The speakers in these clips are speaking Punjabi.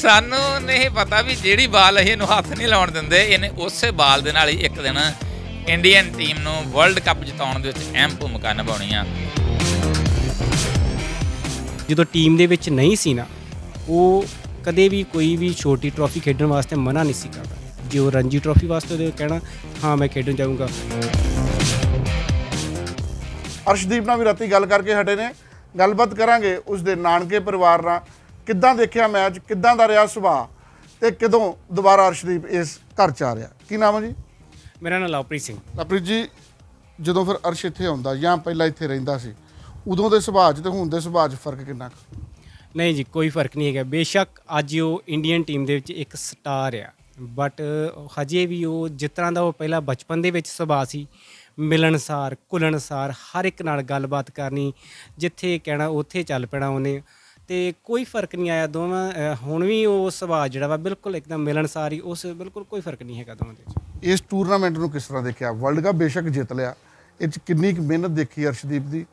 ਸਾਨੂੰ ਨਹੀਂ ਪਤਾ ਵੀ ਜਿਹੜੀ ਬਾਲ ਅਸੀਂ ਇਹਨੂੰ ਹੱਥ ਨਹੀਂ ਲਾਉਣ ਦਿੰਦੇ ਇਹਨੇ ਉਸੇ ਬਾਲ ਦੇ ਨਾਲ ਹੀ ਇੱਕ ਦਿਨ ਇੰਡੀਅਨ ਟੀਮ ਨੂੰ ਵਰਲਡ ਕੱਪ ਜਿਤਾਉਣ ਦੇ ਵਿੱਚ ਅਹਿਮ ਭੂਮਿਕਾ ਨਿਭਾਉਣੀ ਆ ਜਦੋਂ ਟੀਮ ਦੇ ਵਿੱਚ ਨਹੀਂ ਸੀ ਨਾ ਉਹ ਕਦੇ ਵੀ ਕੋਈ ਵੀ ਛੋਟੀ ਟਰੋਫੀ ਖੇਡਣ ਵਾਸਤੇ ਮਨਾ ਨਹੀਂ ਸੀ ਕਰਦਾ ਜੇ ਉਹ ਰਣਜੀ ਟਰੋਫੀ ਵਾਸਤੇ ਉਹਦੇ ਕਹਿਣਾ ਹਾਂ ਮੈਂ ਖੇਡਣ ਜਾਊਂਗਾ ਅਰਸ਼ਦੀਪ ਨਾਲ ਵੀ ਰਾਤੀ ਗੱਲ ਕਰਕੇ ਹਟੇ ਨੇ ਗੱਲਬਾਤ ਕਰਾਂਗੇ ਉਸ ਦੇ ਨਾਨਕੇ ਪਰਿਵਾਰ ਨਾਲ ਕਿੱਦਾਂ ਦੇਖਿਆ ਮੈਚ ਕਿੱਦਾਂ ਦਾ ਰਿਹਾ ਸੁਭਾਅ ਤੇ ਕਦੋਂ ਦੁਬਾਰਾ ਅਰਸ਼ਦੀਪ ਇਸ ਘਰ ਚ ਆ ਰਿਹਾ ਕੀ ਨਾਮ ਹੈ ਜੀ ਮੇਰਾ ਨਾਮ ਲਵਪ੍ਰੀਤ ਸਿੰਘ ਲਵਪ੍ਰੀਤ ਜੀ ਜਦੋਂ ਫਿਰ ਅਰਸ਼ ਇੱਥੇ ਆਉਂਦਾ ਜਾਂ ਪਹਿਲਾਂ ਇੱਥੇ ਰਹਿੰਦਾ ਸੀ ਉਦੋਂ ਦੇ ਸੁਭਾਅ 'ਚ ਤੇ ਹੁਣ ਦੇ ਸੁਭਾਅ 'ਚ ਫਰਕ ਕਿੰਨਾ ਕੁ ਨਹੀਂ ਜੀ ਕੋਈ ਫਰਕ ਨਹੀਂ ਹੈਗਾ ਬੇਸ਼ੱਕ ਅੱਜ ਉਹ ਇੰਡੀਅਨ ਟੀਮ ਦੇ ਵਿੱਚ ਇੱਕ ਸਟਾਰ ਆ ਬਟ ਹਜੇ ਵੀ ਉਹ ਜਿਸ ਦਾ ਉਹ ਪਹਿਲਾਂ ਬਚਪਨ ਦੇ ਵਿੱਚ ਸੁਭਾਅ ਸੀ ਮਿਲਣਸਾਰ ਕੁਲਣਸਾਰ ਹਰ ਇੱਕ ਨਾਲ ਗੱਲਬਾਤ ਕਰਨੀ ਜਿੱਥੇ ਕਹਿਣਾ ਉੱਥੇ ਚੱਲ ਪੈਣਾ ਉਹਨੇ ਤੇ ਕੋਈ ਫਰਕ ਨਹੀਂ ਆਇਆ ਦੋਵਾਂ ਹੁਣ ਵੀ ਉਹ ਸੁਭਾਅ ਜਿਹੜਾ ਵਾ ਬਿਲਕੁਲ ਇੱਕਦਮ ਮਿਲਣਸਾਰੀ ਉਸ ਬਿਲਕੁਲ ਕੋਈ ਫਰਕ ਨਹੀਂ ਹੈਗਾ ਦੋਵਾਂ ਦੇ ਵਿੱਚ ਇਸ ਟੂਰਨਾਮੈਂਟ ਨੂੰ ਕਿਸ ਤਰ੍ਹਾਂ ਦੇਖਿਆ ਵਰਲਡ ਕੱਪ ਬੇਸ਼ੱਕ ਜਿੱਤ ਲਿਆ ਇਹ 'ਚ ਕਿੰਨੀ ਕੁ ਮਿਹਨਤ ਦੇਖੀ ਅਰਸ਼ਦੀਪ ਦੀ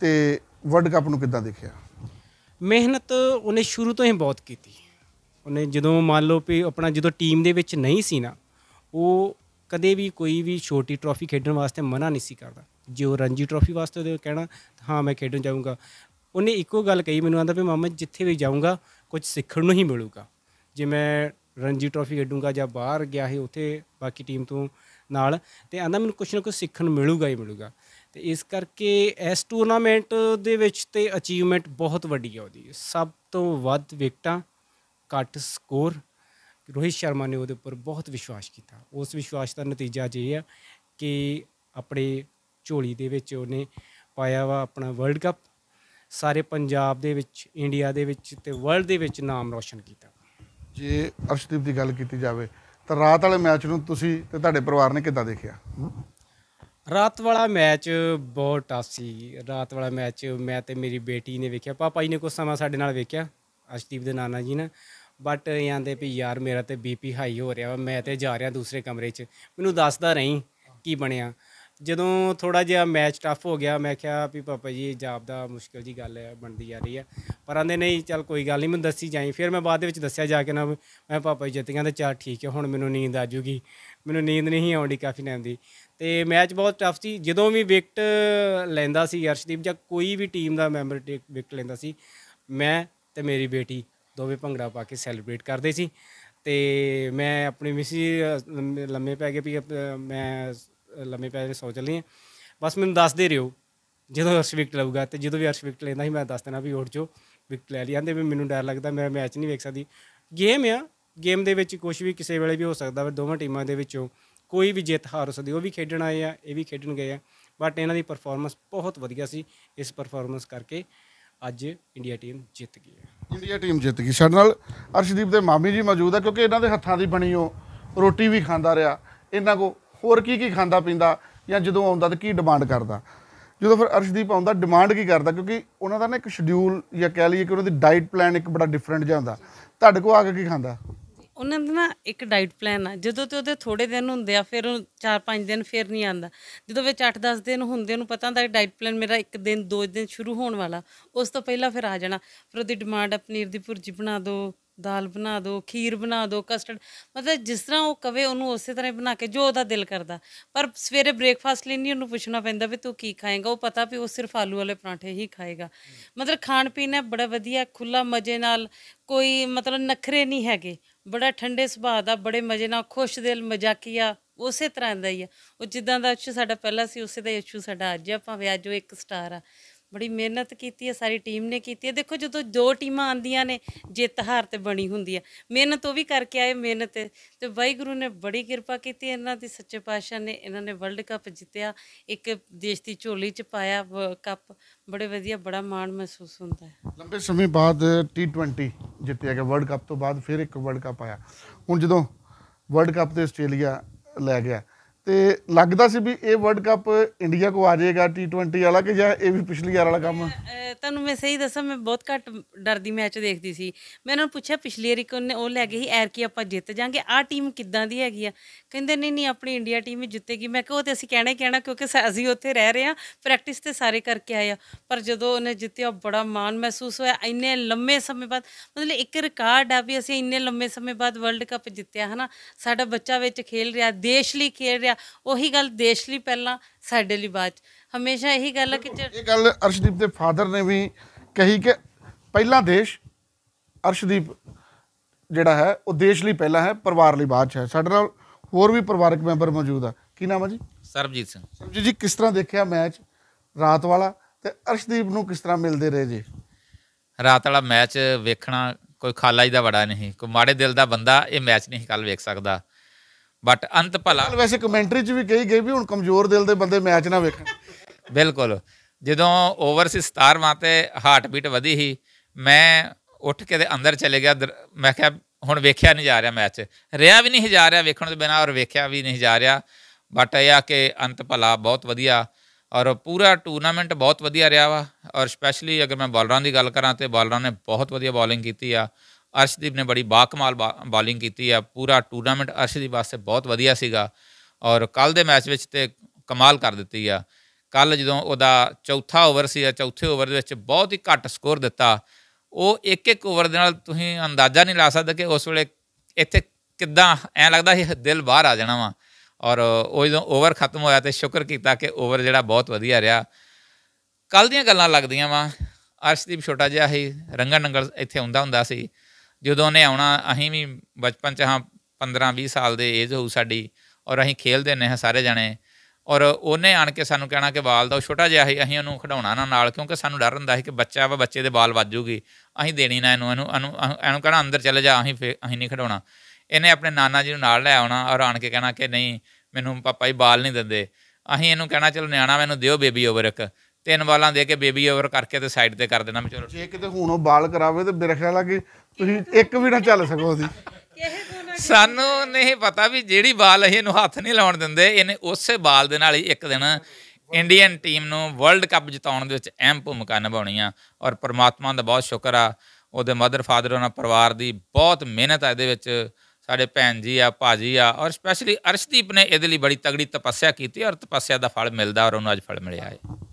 ਤੇ ਵਰਲਡ ਕੱਪ ਨੂੰ ਕਿੱਦਾਂ ਦੇਖਿਆ ਮਿਹਨਤ ਉਹਨੇ ਸ਼ੁਰੂ ਤੋਂ ਹੀ ਬਹੁਤ ਕੀਤੀ ਉਹਨੇ ਜਦੋਂ ਮੰਨ ਲਓ ਵੀ ਆਪਣਾ ਜਦੋਂ ਟੀਮ ਦੇ ਵਿੱਚ ਨਹੀਂ ਸੀ ਨਾ ਉਹ ਕਦੇ ਵੀ ਕੋਈ ਵੀ ਛੋਟੀ ਟਰੋਫੀ ਖੇਡਣ ਵਾਸਤੇ ਮਨਾ ਨਹੀਂ ਸੀ ਕਰਦਾ ਜੇ ਉਹ ਰਣਜੀ ਟਰੋਫੀ ਵਾਸਤੇ ਉਹ ਕਹਿਣਾ ਹਾਂ ਮੈਂ ਖੇਡਣ ਜਾਊਂਗਾ ਉਹਨੇ ਇੱਕੋ ਗੱਲ ਕਹੀ ਮੈਨੂੰ ਆਂਦਾ ਵੀ ਮਾਮਾ ਜਿੱਥੇ ਵੀ ਜਾਊਂਗਾ ਕੁਝ ਸਿੱਖਣ ਨੂੰ ਹੀ ਮਿਲੂਗਾ ਜੇ ਮੈਂ ਰਣਜੀ ਟਰਾਫੀ ਖੇਡੂੰਗਾ ਜਾਂ ਬਾਹਰ ਗਿਆ ਹੀ ਉੱਥੇ ਬਾਕੀ ਟੀਮ ਤੋਂ ਨਾਲ ਤੇ ਆਂਦਾ ਮੈਨੂੰ ਕੁਝ ਨਾ ਕੁਝ ਸਿੱਖਣ ਮਿਲੂਗਾ ਹੀ ਮਿਲੂਗਾ ਤੇ ਇਸ ਕਰਕੇ ਇਸ ਟੂਰਨਾਮੈਂਟ ਦੇ ਵਿੱਚ ਤੇ ਅਚੀਵਮੈਂਟ ਬਹੁਤ ਵੱਡੀ ਹੈ ਉਹਦੀ ਸਭ ਤੋਂ ਵੱਧ ਵਿਕਟਾਂ ਘੱਟ ਸਕੋਰ ਰੋਹਿਤ ਸ਼ਰਮਾ ਨੇ ਉਹਦੇ ਉੱਪਰ ਬਹੁਤ ਵਿਸ਼ਵਾਸ ਕੀਤਾ ਉਸ ਵਿਸ਼ਵਾਸ ਦਾ ਨਤੀਜਾ ਇਹ ਹੈ ਕਿ ਆਪਣੇ ਝੋਲੀ ਦੇ ਵਿੱਚ ਉਹਨੇ ਪਾਇਆ ਵਾ ਆਪਣਾ ਵਰਲਡ ਕੱਪ ਸਾਰੇ ਪੰਜਾਬ ਦੇ ਵਿੱਚ ਇੰਡੀਆ ਦੇ ਵਿੱਚ ਤੇ ਵਰਲਡ ਦੇ ਵਿੱਚ ਨਾਮ ਰੋਸ਼ਨ ਕੀਤਾ ਜੇ ਅਰਸ਼ਦੀਪ ਦੀ ਗੱਲ ਕੀਤੀ ਜਾਵੇ ਤਾਂ ਰਾਤ ਵਾਲੇ ਮੈਚ ਨੂੰ ਤੁਸੀਂ ਤੇ ਤੁਹਾਡੇ ਪਰਿਵਾਰ ਨੇ ਕਿੱਦਾਂ ਦੇਖਿਆ ਰਾਤ ਵਾਲਾ ਮੈਚ ਬਹੁਤ ਟਫ ਸੀ ਰਾਤ ਵਾਲਾ ਮੈਚ ਮੈਂ ਤੇ ਮੇਰੀ ਬੇਟੀ ਨੇ ਵੇਖਿਆ ਪਾਪਾ ਜੀ ਨੇ ਕੁਝ ਸਮਾਂ ਸਾਡੇ ਨਾਲ ਵੇਖਿਆ ਅਰਸ਼ਦੀਪ ਦੇ ਨਾਨਾ ਜੀ ਨੇ ਬਟ ਜਾਂਦੇ ਵੀ ਯਾਰ ਮੇਰਾ ਤੇ ਬੀਪੀ ਹਾਈ ਹੋ ਰਿਹਾ ਵਾ ਮੈਂ ਤੇ ਜਾ ਰਿਹਾ ਦੂਸਰੇ ਕਮਰੇ 'ਚ ਮੈਨੂੰ ਦੱਸਦਾ ਰਹੀਂ ਕੀ ਬਣਿਆ ਜਦੋਂ ਥੋੜਾ ਜਿਹਾ ਮੈਚ ਟਫ ਹੋ ਗਿਆ ਮੈਂ ਕਿਹਾ ਵੀ ਪਾਪਾ ਜੀ ਜਾਬ ਦਾ ਮੁਸ਼ਕਲ ਜੀ ਗੱਲ ਹੈ ਬਣਦੀ ਜਾ ਰਹੀ ਹੈ ਪਰ ਆਂਦੇ ਨਹੀਂ ਚੱਲ ਕੋਈ ਗੱਲ ਨਹੀਂ ਮੈਂ ਦੱਸੀ ਜਾਈ ਫਿਰ ਮੈਂ ਬਾਅਦ ਦੇ ਵਿੱਚ ਦੱਸਿਆ ਜਾ ਕੇ ਨਾ ਮੈਂ ਪਾਪਾ ਜੀ ਜਿੱਤੀਆਂ ਦਾ ਤੇ ਚਾਹ ਠੀਕ ਹੈ ਹੁਣ ਮੈਨੂੰ ਨੀਂਦ ਆ ਜੂਗੀ ਮੈਨੂੰ ਨੀਂਦ ਨਹੀਂ ਆਉਂਦੀ ਕਾਫੀ ਟਾਈਮ ਦੀ ਤੇ ਮੈਚ ਬਹੁਤ ਟਫ ਸੀ ਜਦੋਂ ਵੀ ਵਿਕਟ ਲੈਂਦਾ ਸੀ ਅਰਸ਼ਦੀਪ ਜਾਂ ਕੋਈ ਵੀ ਟੀਮ ਦਾ ਮੈਂਬਰ ਵਿਕਟ ਲੈਂਦਾ ਸੀ ਮੈਂ ਤੇ ਮੇਰੀ ਬੇਟੀ ਦੋਵੇਂ ਭੰਗੜਾ ਪਾ ਕੇ ਸੈਲੀਬ੍ਰੇਟ ਕਰਦੇ ਸੀ ਤੇ ਮੈਂ ਆਪਣੀ ਮਿਸੀ ਲੰਮੇ ਪੈ ਗਏ ਵੀ ਮੈਂ ਲੰਮੇ ਪੈ ਜੇ ਸੌ ਚੱਲੀ ਆ ਬਸ ਮੈਨੂੰ ਦੱਸਦੇ ਰਿਓ ਜਦੋਂ ਅਰਸ਼ ਵਿਕਟ ਲਊਗਾ ਤੇ ਜਦੋਂ ਵੀ ਅਰਸ਼ ਵਿਕਟ ਲੈਂਦਾ ਸੀ ਮੈਂ ਦੱਸ ਦੇਣਾ ਵੀ ਉੱਠ ਜੋ ਵਿਕਟ ਲੈ ਲਈ ਜਾਂਦੇ ਵੀ ਮੈਨੂੰ ਡਰ ਲੱਗਦਾ ਮੈਂ ਮੈਚ ਨਹੀਂ ਵੇਖ ਸਕਦੀ ਗੇਮ ਆ ਗੇਮ ਦੇ ਵਿੱਚ ਕੁਝ ਵੀ ਕਿਸੇ ਵੇਲੇ ਵੀ ਹੋ ਸਕਦਾ ਵਾ ਦੋਵਾਂ ਟੀਮਾਂ ਦੇ ਵਿੱਚੋਂ ਕੋਈ ਵੀ ਜਿੱਤ ਹਾਰ ਹੋ ਸਕਦੀ ਉਹ ਵੀ ਖੇਡਣ ਆਏ ਆ ਇਹ ਵੀ ਖੇਡਣ ਗਏ ਆ ਬਟ ਇਹਨਾਂ ਦੀ ਪਰਫਾਰਮੈਂਸ ਬਹੁਤ ਵਧੀਆ ਸੀ ਇਸ ਪਰਫਾਰਮੈਂਸ ਕਰਕੇ ਅੱਜ ਇੰਡੀਆ ਟੀਮ ਜਿੱਤ ਗਈ ਹੈ ਇੰਡੀਆ ਟੀਮ ਜਿੱਤ ਗਈ ਸਾਡੇ ਨਾਲ ਅਰਸ਼ਦੀਪ ਦੇ ਮਾਮੀ ਜੀ ਮੌਜੂਦ ਆ ਕਿਉਂਕਿ ਇਹਨਾਂ ਦੇ ਹੱਥਾਂ ਦੀ ਬਣੀ ਉਹ ਰੋਟੀ ਵੀ ਖਾਂਦਾ ਰਿਹਾ ਇਹਨਾਂ ਕੋ ਹੋਰ ਕੀ ਕੀ ਖਾਂਦਾ ਪੀਂਦਾ ਜਾਂ ਜਦੋਂ ਆਉਂਦਾ ਤਾਂ ਕੀ ਡਿਮਾਂਡ ਕਰਦਾ ਜਦੋਂ ਫਿਰ ਅਰਸ਼ਦੀਪ ਆਉਂਦਾ ਡਿਮਾਂਡ ਕੀ ਕਰਦਾ ਕਿਉਂਕਿ ਉਹਨਾਂ ਦਾ ਨਾ ਇੱਕ ਸ਼ਡਿਊਲ ਜਾਂ ਕਹਿ ਲਈਏ ਕਿ ਉਹਨਾਂ ਦੀ ਡਾਈਟ ਪਲਾਨ ਇੱਕ ਬੜਾ ਡਿਫਰੈਂਟ ਜਿਹਾ ਹੁੰਦਾ ਤੁਹਾਡੇ ਕੋਲ ਆ ਕੇ ਕੀ ਖਾਂਦਾ ਉਹਨਾਂ ਦਾ ਨਾ ਇੱਕ ਡਾਈਟ ਪਲਾਨ ਆ ਜਦੋਂ ਤੇ ਉਹਦੇ ਥੋੜੇ ਦਿਨ ਹੁੰਦੇ ਆ ਫਿਰ ਉਹ 4-5 ਦਿਨ ਫਿਰ ਨਹੀਂ ਆਂਦਾ ਜਦੋਂ ਵਿੱਚ 8-10 ਦਿਨ ਹੁੰਦੇ ਉਹਨੂੰ ਪਤਾ ਹੁੰਦਾ ਡਾਈਟ ਪਲਾਨ ਮੇਰਾ ਇੱਕ ਦਿਨ ਦੋ ਦਿਨ ਸ਼ੁਰੂ ਹੋਣ ਵਾਲਾ ਉਸ ਤੋਂ ਪਹਿਲਾਂ ਫਿਰ ਆ ਜਾਣਾ ਫਿਰ ਉਹਦੀ ਡਿਮਾਂਡ ਆ ਪਨੀਰ ਦੀ ਭੁਰਜੀ ਬਣਾ ਦਿਓ ਦਾਲ ਬਣਾ ਦੋ ਖੀਰ ਬਣਾ ਦੋ ਕਸਟਰਡ ਮਤਲਬ ਜਿਸ ਤਰ੍ਹਾਂ ਉਹ ਕਵੇ ਉਹਨੂੰ ਉਸੇ ਤਰ੍ਹਾਂ ਬਣਾ ਕੇ ਜੋ ਉਹਦਾ ਦਿਲ ਕਰਦਾ ਪਰ ਸਵੇਰੇ ਬ੍ਰੇਕਫਾਸਟ ਲਈ ਨਹੀਂ ਉਹਨੂੰ ਪੁੱਛਣਾ ਪੈਂਦਾ ਵੀ ਤੂੰ ਕੀ ਖਾਏਗਾ ਉਹ ਪਤਾ ਵੀ ਉਹ ਸਿਰਫ ਆਲੂ ਵਾਲੇ ਪਰਾਂਠੇ ਹੀ ਖਾਏਗਾ ਮਤਲਬ ਖਾਣ ਪੀਣਾ ਬੜਾ ਵਧੀਆ ਖੁੱਲਾ ਮਜ਼ੇ ਨਾਲ ਕੋਈ ਮਤਲਬ ਨਖਰੇ ਨਹੀਂ ਹੈਗੇ ਬੜਾ ਠੰਡੇ ਸੁਭਾਅ ਦਾ ਬੜੇ ਮਜ਼ੇ ਨਾਲ ਖੁਸ਼ ਦਿਲ ਮਜ਼ਾਕੀਆ ਉਸੇ ਤਰ੍ਹਾਂ ਦਾ ਹੀ ਆ ਉਹ ਜਿੱਦਾਂ ਦਾ ਅੱਛਾ ਸਾਡਾ ਪਹਿਲਾਂ ਸੀ ਉਸੇ ਦਾ ਹੀ ਅਛੂ ਸਾਡਾ ਅੱਜ ਆ ਭਾਵੇਂ ਅੱਜ ਉਹ ਇੱਕ ਸਟਾਰ ਆ ਬੜੀ ਮਿਹਨਤ ਕੀਤੀ ਹੈ ਸਾਰੀ ਟੀਮ ਨੇ ਕੀਤੀ ਹੈ ਦੇਖੋ ਜਦੋਂ ਦੋ ਟੀਮਾਂ ਆਂਦੀਆਂ ਨੇ ਜਿੱਤ ਹਾਰ ਤੇ ਬਣੀ ਹੁੰਦੀ ਹੈ ਮਿਹਨਤ ਉਹ ਵੀ ਕਰਕੇ ਆਏ ਮਿਹਨਤ ਤੇ ਵਾਹਿਗੁਰੂ ਨੇ ਬੜੀ ਕਿਰਪਾ ਕੀਤੀ ਇਹਨਾਂ ਦੀ ਸੱਚੇ ਪਾਤਸ਼ਾਹ ਨੇ ਇਹਨਾਂ ਨੇ ਵਰਲਡ ਕੱਪ ਜਿੱਤਿਆ ਇੱਕ ਦੇਸ਼ ਦੀ ਝੋਲੀ ਚ ਪਾਇਆ ਕੱਪ ਬੜੇ ਵਧੀਆ ਬੜਾ ਮਾਣ ਮਹਿਸੂਸ ਹੁੰਦਾ ਹੈ ਲੰਬੇ ਸਮੇਂ ਬਾਅਦ T20 ਜਿੱਤਿਆ ਗਿਆ ਵਰਲਡ ਕੱਪ ਤੋਂ ਬਾਅਦ ਫਿਰ ਇੱਕ ਵਰਲਡ ਕੱਪ ਆਇਆ ਹੁਣ ਜਦੋਂ ਵਰਲਡ ਕੱਪ ਤੇ ਆਸਟ੍ਰੇਲੀਆ ਲੈ ਗਿਆ ਤੇ ਲੱਗਦਾ ਸੀ ਵੀ ਇਹ ਵਰਲਡ ਕੱਪ ਇੰਡੀਆ ਕੋ ਆ ਜਾਏਗਾ T20 ਵਾਲਾ ਕਿ ਜਾਂ ਇਹ ਵੀ ਪਿਛਲੀ ਵਾਰ ਵਾਲਾ ਕੰਮ ਤੁਹਾਨੂੰ ਮੈਂ ਸਹੀ ਦੱਸਾਂ ਮੈਂ ਬਹੁਤ ਘੱਟ ਡਰਦੀ ਮੈਚ ਦੇਖਦੀ ਸੀ ਮੈਂ ਉਹਨਾਂ ਨੂੰ ਪੁੱਛਿਆ ਪਿਛਲੀ ਵਾਰ ਕਿ ਉਹ ਲੈ ਗਈ ਸੀ ਐਰ ਕੀ ਆਪਾਂ ਜਿੱਤ ਜਾਾਂਗੇ ਆ ਟੀਮ ਕਿੱਦਾਂ ਦੀ ਹੈਗੀ ਆ ਕਹਿੰਦੇ ਨਹੀਂ ਨਹੀਂ ਆਪਣੀ ਇੰਡੀਆ ਟੀਮ ਜਿੱਤੇਗੀ ਮੈਂ ਕਿਹਾ ਉਹ ਤੇ ਅਸੀਂ ਕਹਿਣਾ ਹੀ ਕਹਿਣਾ ਕਿਉਂਕਿ ਅਸੀਂ ਉੱਥੇ ਰਹਿ ਰਹੇ ਆ ਪ੍ਰੈਕਟਿਸ ਤੇ ਸਾਰੇ ਕਰਕੇ ਆਏ ਆ ਪਰ ਜਦੋਂ ਉਹਨੇ ਜਿੱਤਿਆ ਬੜਾ ਮਾਣ ਮਹਿਸੂਸ ਹੋਇਆ ਇੰਨੇ ਲੰਮੇ ਸਮੇਂ ਬਾਅਦ ਮਤਲਬ ਇੱਕ ਰਿਕਾਰਡ ਆ ਵੀ ਅਸੀਂ ਇੰਨੇ ਲੰਮੇ ਸਮੇਂ ਬਾਅਦ ਵਰਲਡ ਕੱਪ ਜਿੱਤਿਆ ਹਨਾ ਸਾਡਾ ਬੱਚਾ ਵਿੱਚ ਖੇਲ ਰਿਹਾ ਦੇਸ਼ ਲਈ ਖੇਲ ਰਿਹਾ ਆ ਉਹੀ ਗੱਲ ਦੇਸ਼ ਲਈ ਪਹਿਲਾਂ ਸਾਡੇ ਲਈ ਬਾਅਦ ਹਮੇਸ਼ਾ ਇਹੀ ਗੱਲ ਹੈ ਕਿ ਇਹ ਗੱਲ ਅਰਸ਼ਦੀਪ ਦੇ ਫਾਦਰ ਨੇ ਵੀ ਕਹੀ ਕਿ ਪਹਿਲਾ ਦੇਸ਼ ਅਰਸ਼ਦੀਪ ਜਿਹੜਾ ਹੈ ਉਹ ਦੇਸ਼ ਲਈ ਪਹਿਲਾ ਹੈ ਪਰਿਵਾਰ ਲਈ ਬਾਅਦ ਚ ਹੈ ਸਾਡੇ ਨਾਲ ਹੋਰ ਵੀ ਪਰਿਵਾਰਕ ਮੈਂਬਰ ਮੌਜੂਦ ਆ ਕੀ ਨਾਮ ਆ ਜੀ ਸਰਬਜੀਤ ਸਿੰਘ ਸਰਬਜੀਤ ਜੀ ਕਿਸ ਤਰ੍ਹਾਂ ਦੇਖਿਆ ਮੈਚ ਰਾਤ ਵਾਲਾ ਤੇ ਅਰਸ਼ਦੀਪ ਨੂੰ ਕਿਸ ਤਰ੍ਹਾਂ ਮਿਲਦੇ ਰਹੇ ਜੀ ਰਾਤ ਵਾਲਾ ਮੈਚ ਵੇਖਣਾ ਕੋਈ ਖਾਲਾ ਜੀ ਦਾ ਬੜਾ ਨਹੀਂ ਕੋਈ ਮਾੜੇ ਦਿਲ ਦਾ ਬੰਦਾ ਇਹ ਮੈਚ ਨਹੀਂ ਕੱਲ ਵੇਖ ਸਕਦਾ ਬਟ ਅੰਤ ਭਲਾ ਵੈਸੇ ਕਮੈਂਟਰੀ 'ਚ ਵੀ ਕਹੀ ਗਈ ਵੀ ਹੁਣ ਕਮਜ਼ੋਰ ਦਿਲ ਦੇ ਬੰਦੇ ਮੈਚ ਨਾ ਵੇਖਣ ਬਿਲਕੁਲ ਜਦੋਂ ਓਵਰ ਸੀ ਵਾਂ ਤੇ ਹਾਰਟ ਬੀਟ ਵਧੀ ਹੀ ਮੈਂ ਉੱਠ ਕੇ ਦੇ ਅੰਦਰ ਚਲੇ ਗਿਆ ਮੈਂ ਕਿਹਾ ਹੁਣ ਵੇਖਿਆ ਨਹੀਂ ਜਾ ਰਿਹਾ ਮੈਚ ਰਿਹਾ ਵੀ ਨਹੀਂ ਜਾ ਰਿਹਾ ਵੇਖਣ ਤੋਂ ਬਿਨਾ ਔਰ ਵੇਖਿਆ ਵੀ ਨਹੀਂ ਜਾ ਰਿਹਾ ਬਟ ਇਹ ਆ ਕਿ ਅੰਤ ਭਲਾ ਬਹੁਤ ਵਧੀਆ ਔਰ ਪੂਰਾ ਟੂਰਨਾਮੈਂਟ ਬਹੁਤ ਵਧੀਆ ਰਿਹਾ ਵਾ ਔਰ ਸਪੈਸ਼ਲੀ ਅਗਰ ਮੈਂ ਬਾਲਰਾਂ ਦੀ ਗੱਲ ਕਰਾਂ ਤੇ ਬਾਲਰਾਂ ਨੇ ਬਹੁਤ ਵਧੀਆ ਬੋਲਿੰਗ ਕੀਤੀ ਆ ਅਰਸ਼ਦੀਪ ਨੇ ਬੜੀ ਬਾਕਮਾਲ ਬੋਲਿੰਗ ਕੀਤੀ ਆ ਪੂਰਾ ਟੂਰਨਾਮੈਂਟ ਅਰਸ਼ਦੀਪ ਵਾਸਤੇ ਬਹੁਤ ਵਧੀਆ ਸੀਗਾ ਔਰ ਕੱਲ ਦੇ ਮੈਚ ਵਿੱਚ ਤੇ ਕਮਾਲ ਕਰ ਦਿੱਤੀ ਆ ਕੱਲ ਜਦੋਂ ਉਹਦਾ ਚੌਥਾ ਓਵਰ ਸੀ ਚੌਥੇ ਓਵਰ ਦੇ ਵਿੱਚ ਬਹੁਤ ਹੀ ਘੱਟ ਸਕੋਰ ਦਿੱਤਾ ਉਹ ਇੱਕ ਇੱਕ ਓਵਰ ਦੇ ਨਾਲ ਤੁਸੀਂ ਅੰਦਾਜ਼ਾ ਨਹੀਂ ਲਾ ਸਕਦੇ ਕਿ ਉਸ ਵੇਲੇ ਇੱਥੇ ਕਿੱਦਾਂ ਐ ਲੱਗਦਾ ਸੀ ਦਿਲ ਬਾਹਰ ਆ ਜਾਣਾ ਵਾ ਔਰ ਉਹ ਜਦੋਂ ਓਵਰ ਖਤਮ ਹੋਇਆ ਤੇ ਸ਼ੁਕਰ ਕੀਤਾ ਕਿ ਓਵਰ ਜਿਹੜਾ ਬਹੁਤ ਵਧੀਆ ਰਿਹਾ ਕੱਲ ਦੀਆਂ ਗੱਲਾਂ ਲੱਗਦੀਆਂ ਵਾ ਅਰਸ਼ਦੀਪ ਛੋਟਾ ਜਿਹਾ ਹੀ ਰੰਗਾ ਨੰਗਲ ਇੱਥੇ ਹੁੰਦਾ ਹੁੰਦਾ ਸੀ ਜਦੋਂ ਨੇ ਆਉਣਾ ਅਸੀਂ ਵੀ ਬਚਪਨ ਚ ਹਾਂ 15 20 ਸਾਲ ਦੇ ਏਜ ਹੋਊ ਸਾਡੀ ਔਰ ਅਸੀਂ ਖੇਲਦੇ ਨੇ ਸਾਰੇ ਜਣੇ ਔਰ ਉਹਨੇ ਆਣ ਕੇ ਸਾਨੂੰ ਕਹਿਣਾ ਕਿ ਵਾਲ ਦਾ ਛੋਟਾ ਜਿਹਾ ਹੈ ਅਸੀਂ ਉਹਨੂੰ ਖਡਾਉਣਾ ਨਾ ਨਾਲ ਕਿਉਂਕਿ ਸਾਨੂੰ ਡਰ ਹੁੰਦਾ ਹੈ ਕਿ ਬੱਚਾ ਵਾ ਬੱਚੇ ਦੇ ਵਾਲ ਵੱਜੂਗੀ ਅਸੀਂ ਦੇਣੀ ਨਾ ਇਹਨੂੰ ਇਹਨੂੰ ਇਹਨੂੰ ਕਹਿਣਾ ਅੰਦਰ ਚਲੇ ਜਾ ਅਸੀਂ ਅਸੀਂ ਨਹੀਂ ਖਡਾਉਣਾ ਇਹਨੇ ਆਪਣੇ ਨਾਨਾ ਜੀ ਨੂੰ ਨਾਲ ਲੈ ਆਉਣਾ ਔਰ ਆਣ ਕੇ ਕਹਿਣਾ ਕਿ ਨਹੀਂ ਮੈਨੂੰ ਪਾਪਾ ਜੀ ਵਾਲ ਨਹੀਂ ਦਿੰਦੇ ਅਸੀਂ ਇਹਨੂੰ ਕਹਿਣਾ ਚਲੋ ਨਿਆਣਾ ਮੈਨੂੰ ਦਿਓ ਬੇਬੀ ਓਵਰਕ ਤਿੰਨ ਵਾਲਾਂ ਦੇ ਕੇ ਬੇਬੀ ਓਵਰ ਕਰਕੇ ਤੇ ਸਾਈਡ ਤੇ ਕਰ ਦੇਣਾ ਮੈਂ ਚਲੋ ਜੇ ਕਿਤੇ ਹੁਣ ਉਹ ਬਾਲ ਕਰਾਵੇ ਤੇ ਮੇਰੇ ਖਿਆਲ ਆ ਕਿ ਤੁਸੀਂ ਇੱਕ ਵੀ ਨਾ ਚੱਲ ਸਕੋ ਉਹਦੀ ਸਾਨੂੰ ਨਹੀਂ ਪਤਾ ਵੀ ਜਿਹੜੀ ਬਾਲ ਅਸੀਂ ਇਹਨੂੰ ਹੱਥ ਨਹੀਂ ਲਾਉਣ ਦਿੰਦੇ ਇਹਨੇ ਉਸੇ ਬਾਲ ਦੇ ਨਾਲ ਹੀ ਇੱਕ ਦਿਨ ਇੰਡੀਅਨ ਟੀਮ ਨੂੰ ਵਰਲਡ ਕੱਪ ਜਿਤਾਉਣ ਦੇ ਵਿੱਚ ਅਹਿਮ ਭੂਮਿਕਾ ਨਿਭਾਉਣੀ ਆ ਔਰ ਪਰਮਾਤਮਾ ਦਾ ਬਹੁਤ ਸ਼ੁਕਰ ਆ ਉਹਦੇ ਮਦਰ ਫਾਦਰ ਉਹਨਾਂ ਪਰਿਵਾਰ ਦੀ ਬਹੁਤ ਮਿਹਨਤ ਆ ਇਹਦੇ ਵਿੱਚ ਸਾਡੇ ਭੈਣ ਜੀ ਆ ਭਾਜੀ ਆ ਔਰ ਸਪੈਸ਼ਲੀ ਅਰਸ਼ਦੀਪ ਨੇ ਇਹਦੇ ਲਈ ਬੜੀ ਤਗੜੀ ਤਪੱਸਿਆ ਕੀਤੀ ਔਰ ਤਪੱਸਿਆ ਦਾ ਫਲ ਮਿਲਦਾ ਔਰ ਉਹਨੂੰ ਅੱਜ ਫਲ ਮਿਲਿਆ ਹੈ